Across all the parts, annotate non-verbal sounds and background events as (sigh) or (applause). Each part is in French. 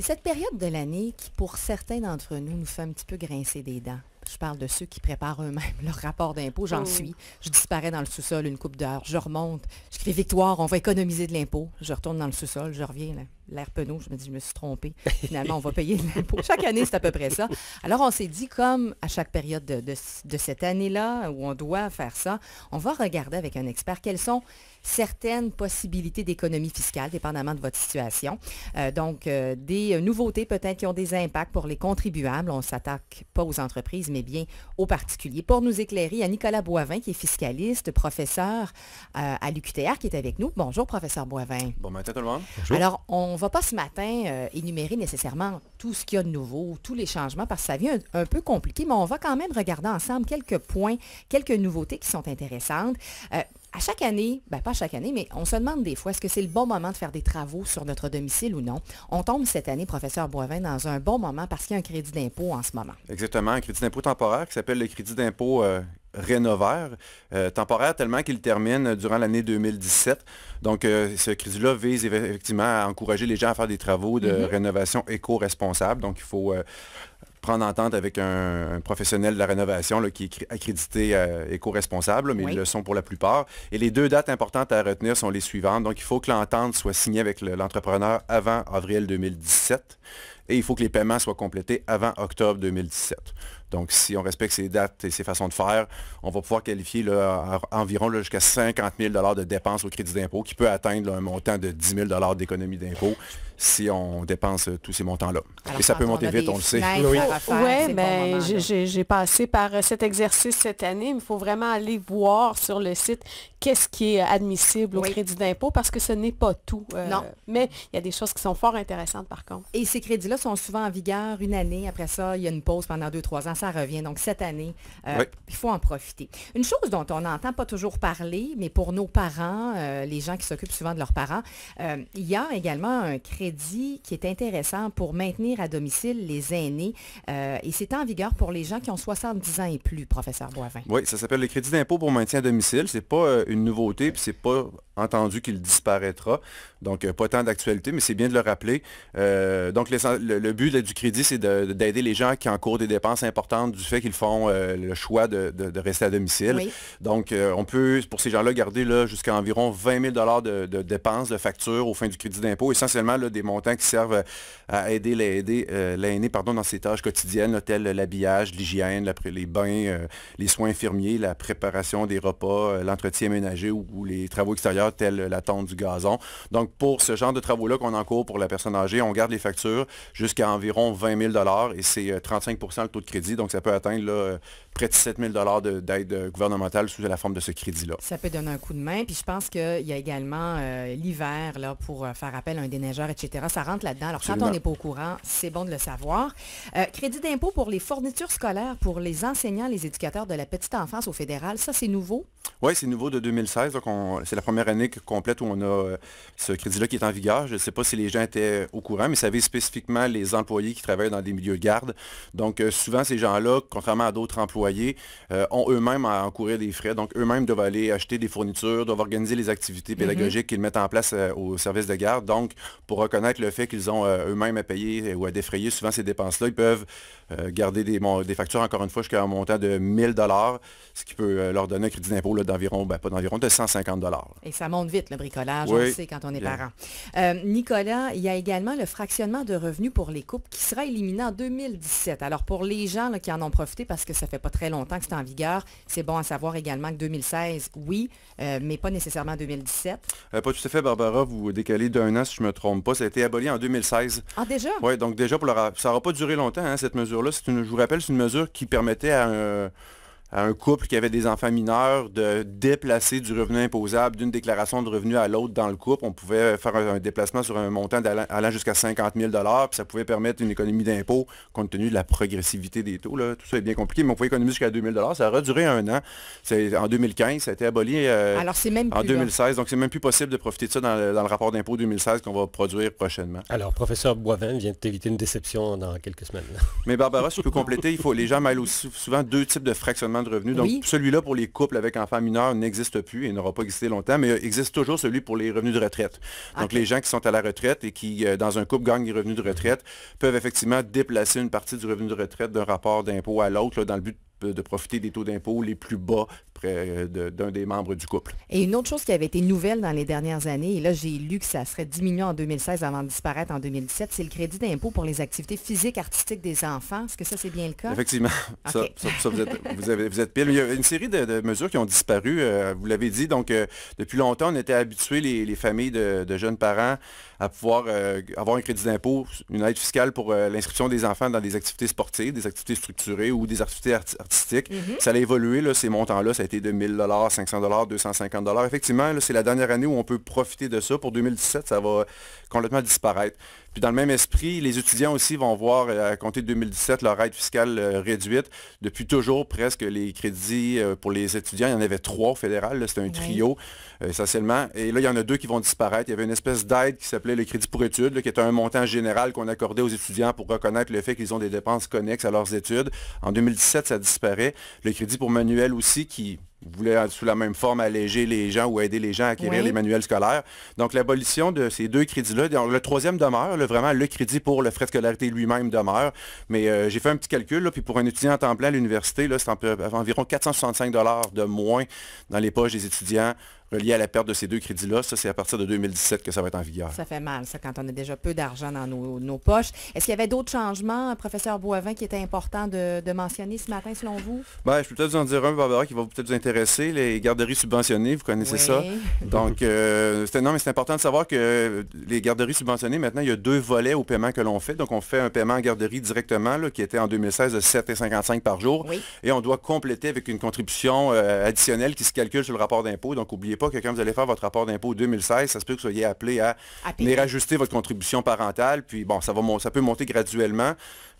C'est cette période de l'année qui, pour certains d'entre nous, nous fait un petit peu grincer des dents. Je parle de ceux qui préparent eux-mêmes (laughs) leur rapport d'impôt. J'en oh. suis. Je disparais dans le sous-sol une coupe d'heure. Je remonte. Je crie victoire. On va économiser de l'impôt. Je retourne dans le sous-sol. Je reviens. L'air penaud. Je me dis, je me suis trompé. Finalement, on va payer de l'impôt. (laughs) Chaque année, c'est à peu près ça. Alors, on s'est dit, comme à chaque période de, de cette année-là où on doit faire ça, on va regarder avec un expert quels sont certaines possibilités d'économie fiscale, dépendamment de votre situation. Euh, donc, euh, des nouveautés peut-être qui ont des impacts pour les contribuables. On ne s'attaque pas aux entreprises, mais bien aux particuliers. Pour nous éclairer, il y a Nicolas Boivin, qui est fiscaliste, professeur euh, à l'UQTR, qui est avec nous. Bonjour, professeur Boivin. Bon matin tout le monde. Alors, on ne va pas ce matin énumérer nécessairement tout ce qu'il y a de nouveau, tous les changements, parce que ça vient un, peu compliqué, mais on va quand même regarder ensemble quelques points, quelques nouveautés qui sont intéressantes à chaque année, ben pas chaque année, mais on se demande des fois, est-ce que c'est le bon moment de faire des travaux sur notre domicile ou non? On tombe cette année, professeur Boivin, dans un bon moment parce qu'il y a un crédit d'impôt en ce moment. Exactement, un crédit d'impôt temporaire qui s'appelle le crédit d'impôt euh, rénovaire, euh, temporaire tellement qu'il termine durant l'année 2017. Donc, euh, ce crédit-là vise effectivement à encourager les gens à faire des travaux de mm-hmm. rénovation éco-responsable. Donc, il faut euh, prendre entente avec un, professionnel de la rénovation qui est accrédité éco-responsable, mais ils le sont pour la plupart. Et les deux dates importantes à retenir sont les suivantes. Donc, il faut que l'entente soit signée avec l'entrepreneur avant avril 2017 et il faut que les paiements soient complétés avant octobre 2017. Donc, si on respecte ces dates et ces façons de faire, on va pouvoir qualifier environ jusqu'à 50 000 de dépenses au crédit d'impôt, qui peut atteindre un montant de 10 000 d'économie d'impôt si on dépense euh, tous ces montants-là. Et ça peut monter vite, on le sait. Oui, ouais, ben, j'ai passé par euh, cet exercice cette année. Il faut vraiment aller voir sur le site qu'est-ce qui est admissible au crédit d'impôt parce que ce n'est pas tout. Euh, non. Mais il y a des choses qui sont fort intéressantes par contre. Et ces crédits-là sont souvent en vigueur une année. Après ça, il y a une pause pendant deux, trois ans. Ça revient. Donc, cette année, euh, il faut en profiter. Une chose dont on n'entend pas toujours parler, mais pour nos parents, euh, les gens qui s'occupent souvent de leurs parents, euh, il y a également un crédit qui est intéressant pour maintenir à domicile les aînés. et c'est en vigueur pour les gens qui ont 70 ans et plus, professeur Boivin. Oui, ça s'appelle le crédit d'impôt pour maintien à domicile. C'est pas une nouveauté, puis c'est pas entendu qu'il disparaîtra. Donc, pas tant d'actualité, mais c'est bien de le rappeler. Donc, les le, but du crédit, c'est d'aider les gens qui encourent des dépenses importantes du fait qu'ils font euh, le choix de, rester à domicile. Donc, euh, on peut, pour ces gens-là, garder là, jusqu'à environ 20 000 de, de, dépenses, de factures au fin du crédit d'impôt, essentiellement des montants qui servent euh, à aider l'aîné dans ses tâches quotidiennes, telles l'habillage, l'hygiène, les bains, les soins infirmiers, la préparation des repas, l'entretien ménager ou, les travaux extérieurs, tels la tente du gazon. Donc, pour ce genre de travaux-là qu'on encourt pour la personne âgée, on garde les factures jusqu'à environ 20 000 et c'est 35 euh, le taux de crédit. Donc, ça peut atteindre là, près de 7 000 d'aide euh, gouvernementale sous la forme de ce crédit-là. Ça peut donner un coup de main. Puis je pense qu'il y a également euh, l'hiver pour faire appel à un déneigeur, etc. Ça rentre là-dedans. Alors, quand on n'est pas au courant, c'est bon de le savoir. crédit d'impôt pour les fournitures scolaires pour les enseignants, les éducateurs de la petite enfance au fédéral. Ça, c'est nouveau? Oui, c'est nouveau de 2016. Donc, c'est la première année complète où on a ce crédit-là qui est en vigueur. Je ne sais pas si les gens étaient au courant, mais ça vise spécifiquement les employés qui travaillent dans des milieux de garde. Donc, euh, souvent, ces gens-là, contrairement à d'autres employés, euh, ont eux-mêmes à encourir des frais. Donc, eux-mêmes doivent aller acheter des fournitures, doivent organiser les activités mhm. pédagogiques qu'ils mettent en place euh, au service de garde. Donc, pour reconnaître le fait qu'ils ont eux-mêmes à payer ou à défrayer souvent ces dépenses-là, ils peuvent garder des, des, factures, encore une fois, jusqu'à un montant de 1000 ce qui peut leur donner un crédit d'impôt d'environ, ben, pas d'environ, de 150 Et ça monte vite, le bricolage, on le sait quand on est parent. Nicolas, il y a également le fractionnement de revenus pour les coupes, qui sera éliminé en 2017. Alors pour les gens qui en ont profité, parce que ça fait pas très longtemps que c'est en vigueur, c'est bon à savoir également que 2016, oui, euh, mais pas nécessairement 2017. Euh, pas tout à fait, Barbara, vous décalez d'un an si je ne me trompe pas. Ça a été aboli en 2016. Ah déjà? Oui, donc déjà, ça n'aura pas duré longtemps, hein, cette mesure-là. Je vous rappelle, c'est une mesure qui permettait à un à un couple qui avait des enfants mineurs de déplacer du revenu imposable d'une déclaration de revenu à l'autre dans le couple. On pouvait faire un, déplacement sur un montant allant jusqu'à 50 000 puis ça pouvait permettre une économie d'impôt compte tenu de la progressivité des taux. Là. Tout ça est bien compliqué, mais on pouvait économiser jusqu'à 2 000 Ça a duré un an. En 2015, ça a été aboli euh, en 2016. Donc, c'est même plus possible de profiter de ça dans le, rapport d'impôt 2016 qu'on va produire prochainement. Alors, professeur Boivin vient d'éviter une déception dans quelques semaines. mais Barbara, si je peux compléter, il faut, les gens mêlent souvent deux types de fractionnement de revenus. Donc, celui-là pour les couples avec enfants mineurs n'existe plus et n'aura pas existé longtemps, mais euh, existe toujours celui pour les revenus de retraite. Donc, les gens qui sont à la retraite et qui, euh, dans un couple, gagnent des revenus de retraite peuvent effectivement déplacer une partie du revenu de retraite d'un rapport d'impôt à l'autre dans le but de euh, de profiter des taux d'impôt les plus bas près euh, d'un des membres du couple. Et une autre chose qui avait été nouvelle dans les dernières années, et là j'ai lu que ça serait diminué en 2016 avant de disparaître en 2017, c'est le crédit d'impôt pour les activités physiques, artistiques des enfants. Est-ce que ça c'est bien le cas? Effectivement. vous, êtes, pile. Il y a une série de, mesures qui ont disparu. Euh, vous l'avez dit, donc depuis longtemps, on était habitués, les, familles de, jeunes parents, à pouvoir avoir un crédit d'impôt, une aide fiscale pour l'inscription des enfants dans des activités sportives, des activités structurées ou des activités artistiques Mhm. Ça a évolué, là, ces montants-là, ça a été de 1000 500 250 Effectivement, c'est la dernière année où on peut profiter de ça. Pour 2017, ça va complètement disparaître. Puis dans le même esprit, les étudiants aussi vont voir euh, à compter de 2017 leur aide fiscale euh, réduite. Depuis toujours, presque, les crédits euh, pour les étudiants, il y en avait trois au fédéral, c'était un trio essentiellement. Et là, il y en a deux qui vont disparaître. Il y avait une espèce d'aide qui s'appelait le crédit pour études, qui était un montant général qu'on accordait aux étudiants pour reconnaître le fait qu'ils ont des dépenses connexes à leurs études. En 2017, ça disparaît. Le crédit pour manuel aussi, qui vous voulez, sous la même forme alléger les gens ou aider les gens à acquérir les manuels scolaires. Donc l'abolition de ces deux crédits-là, le troisième demeure, vraiment le crédit pour le frais de scolarité lui-même demeure, mais euh, j'ai fait un petit calcul, puis pour un étudiant en temps plein à l'université, c'est environ 465 de moins dans les poches des étudiants relié à la perte de ces deux crédits-là. Ça, c'est à partir de 2017 que ça va être en vigueur. Ça fait mal, ça, quand on a déjà peu d'argent dans nos, poches. Est-ce qu'il y avait d'autres changements, professeur Boivin, qui était important de, mentionner ce matin, selon vous? Ben, je peux peut-être vous en dire un, Barbara, qui va peut-être vous intéresser. Les garderies subventionnées, vous connaissez ça. (laughs) Donc, euh, c'est, non, mais c'est important de savoir que les garderies subventionnées, maintenant, il y a deux volets au paiement que l'on fait. Donc, on fait un paiement en garderie directement, là, qui était en 2016 de 7,55 par jour. Et on doit compléter avec une contribution euh, additionnelle qui se calcule sur le rapport d'impôt. Donc, oubliez pas que quand vous allez faire votre rapport d'impôt 2016, ça se peut que vous soyez appelé à, à venir ajuster votre contribution parentale. Puis bon, ça, va, ça peut monter graduellement.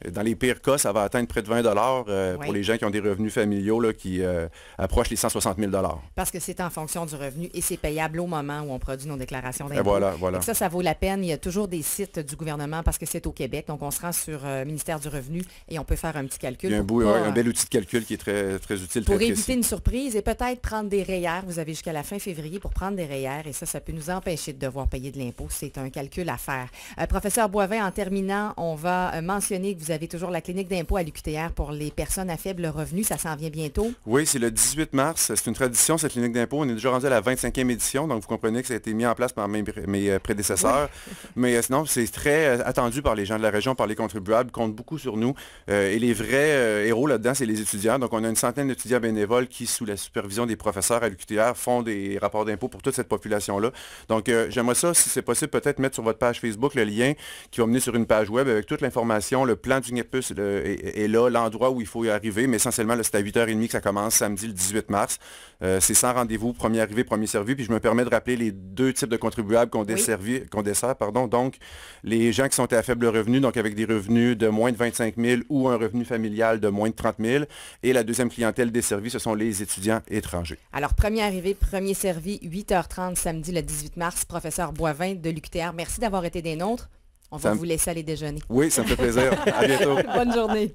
Euh, dans les pires cas, ça va atteindre près de 20 dollars euh, pour les gens qui ont des revenus familiaux là, qui euh, approchent les 160 000 dollars. Parce que c'est en fonction du revenu et c'est payable au moment où on produit nos déclarations d'impôt. Voilà, voilà. Ça, ça vaut la peine. Il y a toujours des sites du gouvernement parce que c'est au Québec. Donc, on se rend sur le ministère du Revenu et on peut faire un petit calcul. un, bel outil de calcul qui est très, très utile. Pour éviter une surprise et peut-être prendre des rayères, Vous avez jusqu'à la fin février pour prendre des rayères et ça, ça peut nous empêcher de devoir payer de l'impôt. C'est un calcul à faire. Euh, professeur Boivin, en terminant, on va euh, mentionner que vous avez toujours la clinique d'impôt à l'UQTR pour les personnes à faible revenu. Ça s'en vient bientôt. Oui, c'est le 18 mars. C'est une tradition, cette clinique d'impôt. On est déjà rendu à la 25e édition, donc vous comprenez que ça a été mis en place par mes, euh, prédécesseurs. Mais sinon, c'est très attendu par les gens de la région, par les contribuables, comptent beaucoup sur nous. et les vrais héros là-dedans, c'est les étudiants. Donc on a une centaine d'étudiants bénévoles qui, sous la supervision des professeurs à l'UQTR, font des rapports d'impôts pour toute cette population-là. Donc, euh, j'aimerais ça, si c'est possible, peut-être mettre sur votre page Facebook le lien qui va mener sur une page web avec toute l'information. Le plan du NEPUS est, là, l'endroit où il faut y arriver, mais essentiellement, c'est à 8h30 que ça commence, samedi le 18 mars. Euh, c'est sans rendez-vous, premier arrivé, premier servi. Puis je me permets de rappeler les deux types de contribuables qu'on dessert. Pardon. Donc, les gens qui sont à faible revenu, donc avec des revenus de moins de 25 000 ou un revenu familial de moins de 30 000. Et la deuxième clientèle desservie, ce sont les étudiants étrangers. Alors, premier arrivé, premier servi 8h30 samedi le 18 mars. Professeur Boivin de l'UQTR, merci d'avoir été des nôtres. On va vous laisser aller déjeuner. Oui, ça me fait plaisir. à bientôt. (laughs) Bonne journée.